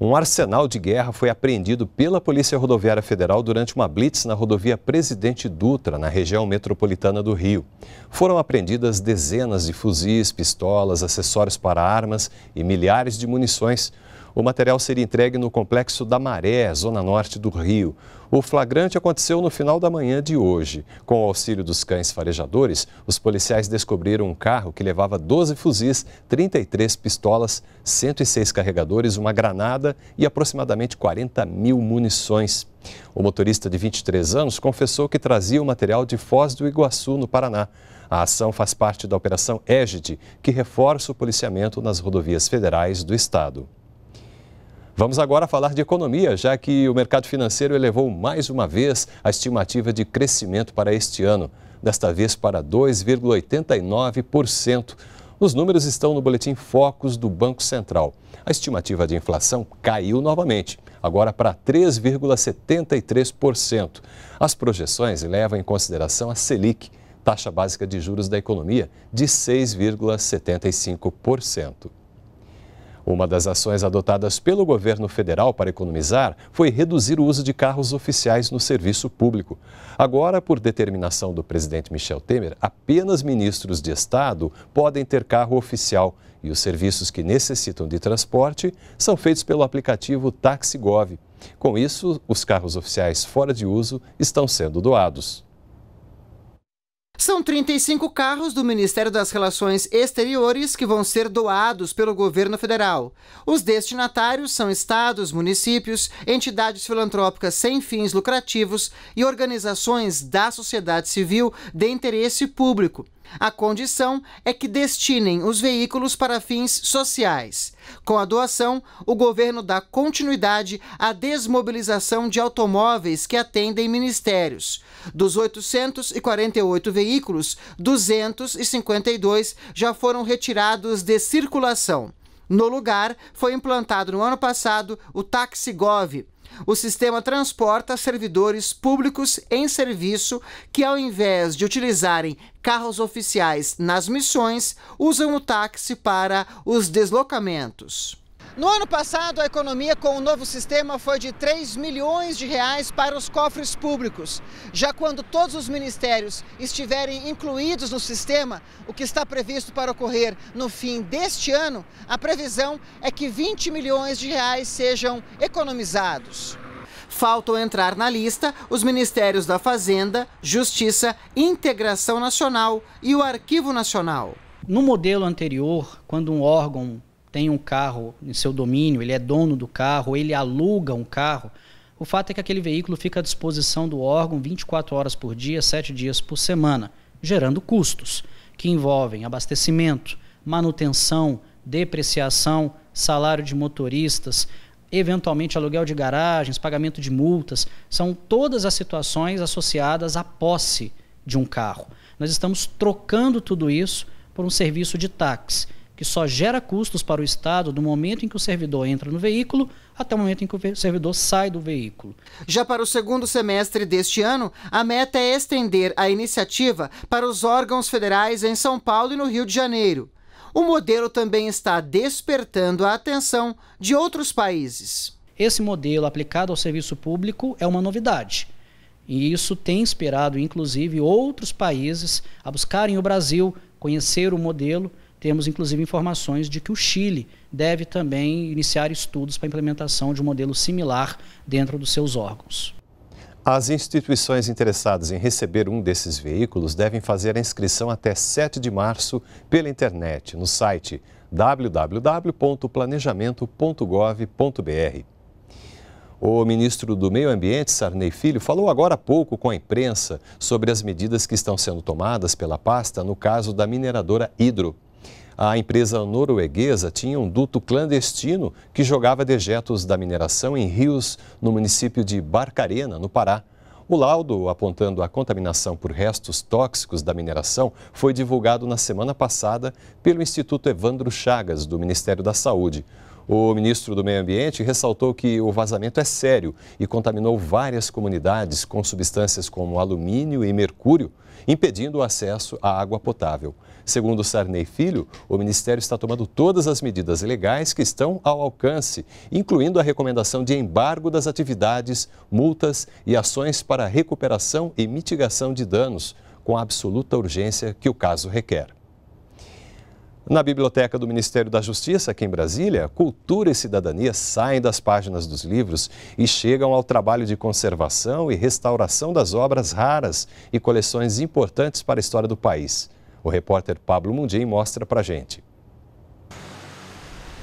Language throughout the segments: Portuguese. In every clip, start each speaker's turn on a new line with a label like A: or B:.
A: Um arsenal de guerra foi apreendido pela Polícia Rodoviária Federal durante uma blitz na rodovia Presidente Dutra, na região metropolitana do Rio. Foram apreendidas dezenas de fuzis, pistolas, acessórios para armas e milhares de munições o material seria entregue no Complexo da Maré, zona norte do Rio. O flagrante aconteceu no final da manhã de hoje. Com o auxílio dos cães farejadores, os policiais descobriram um carro que levava 12 fuzis, 33 pistolas, 106 carregadores, uma granada e aproximadamente 40 mil munições. O motorista de 23 anos confessou que trazia o material de Foz do Iguaçu, no Paraná. A ação faz parte da Operação Égide, que reforça o policiamento nas rodovias federais do estado. Vamos agora falar de economia, já que o mercado financeiro elevou mais uma vez a estimativa de crescimento para este ano, desta vez para 2,89%. Os números estão no boletim Focus do Banco Central. A estimativa de inflação caiu novamente, agora para 3,73%. As projeções levam em consideração a Selic, taxa básica de juros da economia, de 6,75%. Uma das ações adotadas pelo governo federal para economizar foi reduzir o uso de carros oficiais no serviço público. Agora, por determinação do presidente Michel Temer, apenas ministros de Estado podem ter carro oficial e os serviços que necessitam de transporte são feitos pelo aplicativo TaxiGov. Com isso, os carros oficiais fora de uso estão sendo doados.
B: São 35 carros do Ministério das Relações Exteriores que vão ser doados pelo governo federal. Os destinatários são estados, municípios, entidades filantrópicas sem fins lucrativos e organizações da sociedade civil de interesse público. A condição é que destinem os veículos para fins sociais. Com a doação, o governo dá continuidade à desmobilização de automóveis que atendem ministérios. Dos 848 veículos, 252 já foram retirados de circulação. No lugar, foi implantado no ano passado o TaxiGov. O sistema transporta servidores públicos em serviço que, ao invés de utilizarem carros oficiais nas missões, usam o táxi para os deslocamentos. No ano passado, a economia com o novo sistema foi de 3 milhões de reais para os cofres públicos. Já quando todos os ministérios estiverem incluídos no sistema, o que está previsto para ocorrer no fim deste ano, a previsão é que 20 milhões de reais sejam economizados. Faltam entrar na lista os ministérios da Fazenda, Justiça, Integração Nacional e o Arquivo Nacional. No modelo anterior, quando um órgão
C: tem um carro em seu domínio, ele é dono do carro, ele aluga um carro, o fato é que aquele veículo fica à disposição do órgão 24 horas por dia, 7 dias por semana, gerando custos que envolvem abastecimento, manutenção, depreciação, salário de motoristas, eventualmente aluguel de garagens, pagamento de multas, são todas as situações associadas à posse de um carro. Nós estamos trocando tudo isso por um serviço de táxi que só gera custos para o Estado do momento em que o servidor entra no veículo até o momento em que o servidor sai do
B: veículo. Já para o segundo semestre deste ano, a meta é estender a iniciativa para os órgãos federais em São Paulo e no Rio de Janeiro. O modelo também está despertando a atenção de outros países. Esse modelo aplicado ao serviço
C: público é uma novidade. E isso tem inspirado, inclusive, outros países a buscarem o Brasil, conhecer o modelo temos inclusive informações de que o Chile deve também iniciar estudos para a implementação de um modelo similar dentro dos seus órgãos.
A: As instituições interessadas em receber um desses veículos devem fazer a inscrição até 7 de março pela internet no site www.planejamento.gov.br. O ministro do Meio Ambiente, Sarney Filho, falou agora há pouco com a imprensa sobre as medidas que estão sendo tomadas pela pasta no caso da mineradora Hidro. A empresa norueguesa tinha um duto clandestino que jogava dejetos da mineração em rios no município de Barcarena, no Pará. O laudo apontando a contaminação por restos tóxicos da mineração foi divulgado na semana passada pelo Instituto Evandro Chagas, do Ministério da Saúde. O ministro do Meio Ambiente ressaltou que o vazamento é sério e contaminou várias comunidades com substâncias como alumínio e mercúrio, impedindo o acesso à água potável. Segundo Sarney Filho, o Ministério está tomando todas as medidas legais que estão ao alcance, incluindo a recomendação de embargo das atividades, multas e ações para recuperação e mitigação de danos, com a absoluta urgência que o caso requer. Na biblioteca do Ministério da Justiça, aqui em Brasília, cultura e cidadania saem das páginas dos livros e chegam ao trabalho de conservação e restauração das obras raras e coleções importantes para a história do país. O repórter Pablo Mundim mostra pra gente.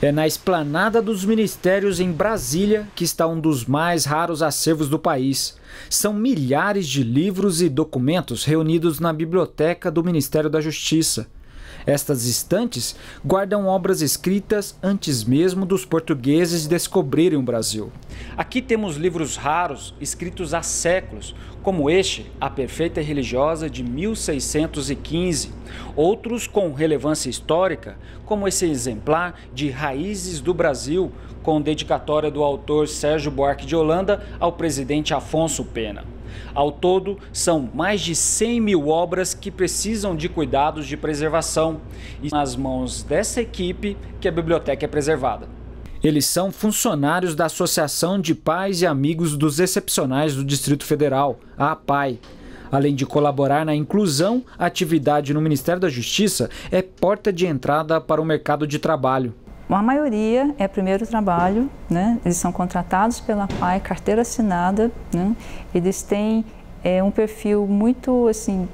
D: É na esplanada dos ministérios em Brasília que está um dos mais raros acervos do país. São milhares de livros e documentos reunidos na biblioteca do Ministério da Justiça. Estas estantes guardam obras escritas antes mesmo dos portugueses descobrirem o Brasil. Aqui temos livros raros escritos há séculos, como este, A Perfeita Religiosa de 1615, outros com relevância histórica, como esse exemplar de Raízes do Brasil, com dedicatória do autor Sérgio Buarque de Holanda ao presidente Afonso Pena. Ao todo, são mais de 100 mil obras que precisam de cuidados de preservação e nas mãos dessa equipe que a biblioteca é preservada. Eles são funcionários da Associação de Pais e Amigos dos Excepcionais do Distrito Federal, a APAI. Além de colaborar na inclusão, a atividade no Ministério da Justiça é porta de entrada para o mercado de trabalho.
C: A maioria é primeiro trabalho, né? eles são contratados pela PAI, carteira assinada, né? eles têm é, um perfil muito assim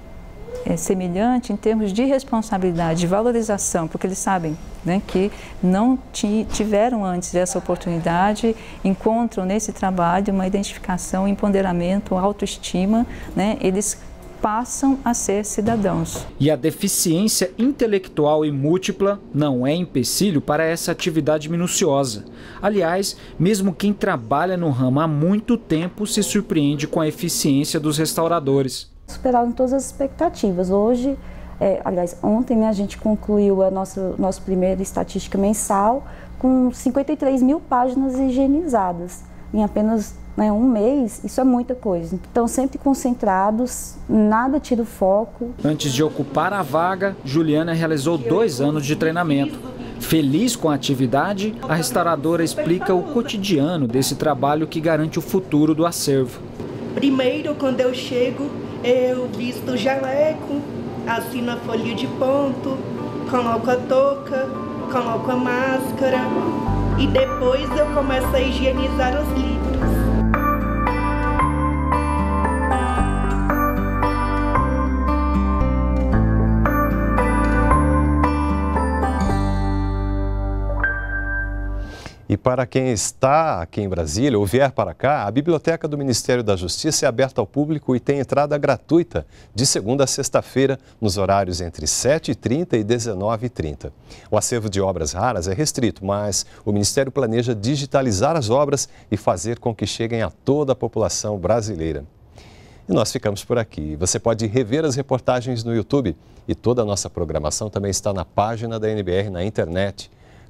C: é, semelhante em termos de responsabilidade, de valorização, porque eles sabem né, que não tiveram antes essa oportunidade, encontram nesse trabalho uma identificação, empoderamento, autoestima, né, eles passam a ser cidadãos.
D: E a deficiência intelectual e múltipla não é empecilho para essa atividade minuciosa. Aliás, mesmo quem trabalha no ramo há muito tempo se surpreende com a eficiência dos restauradores.
C: Superaram todas as expectativas. Hoje, é, aliás, ontem né, a gente concluiu a nossa, nossa primeira estatística mensal com 53 mil páginas higienizadas em apenas né, um mês, isso é muita coisa. Então, sempre concentrados, nada tira o foco.
D: Antes de ocupar a vaga, Juliana realizou dois anos de treinamento. Feliz com a atividade, a restauradora explica o cotidiano desse trabalho que garante o futuro do acervo.
C: Primeiro, quando eu chego, eu visto o jaleco, assino a folha de ponto, coloco a touca, coloco a máscara, e depois eu começo a higienizar os livros.
A: E para quem está aqui em Brasília ou vier para cá, a Biblioteca do Ministério da Justiça é aberta ao público e tem entrada gratuita de segunda a sexta-feira, nos horários entre 7h30 e 19h30. O acervo de obras raras é restrito, mas o Ministério planeja digitalizar as obras e fazer com que cheguem a toda a população brasileira. E nós ficamos por aqui. Você pode rever as reportagens no YouTube e toda a nossa programação também está na página da NBR na internet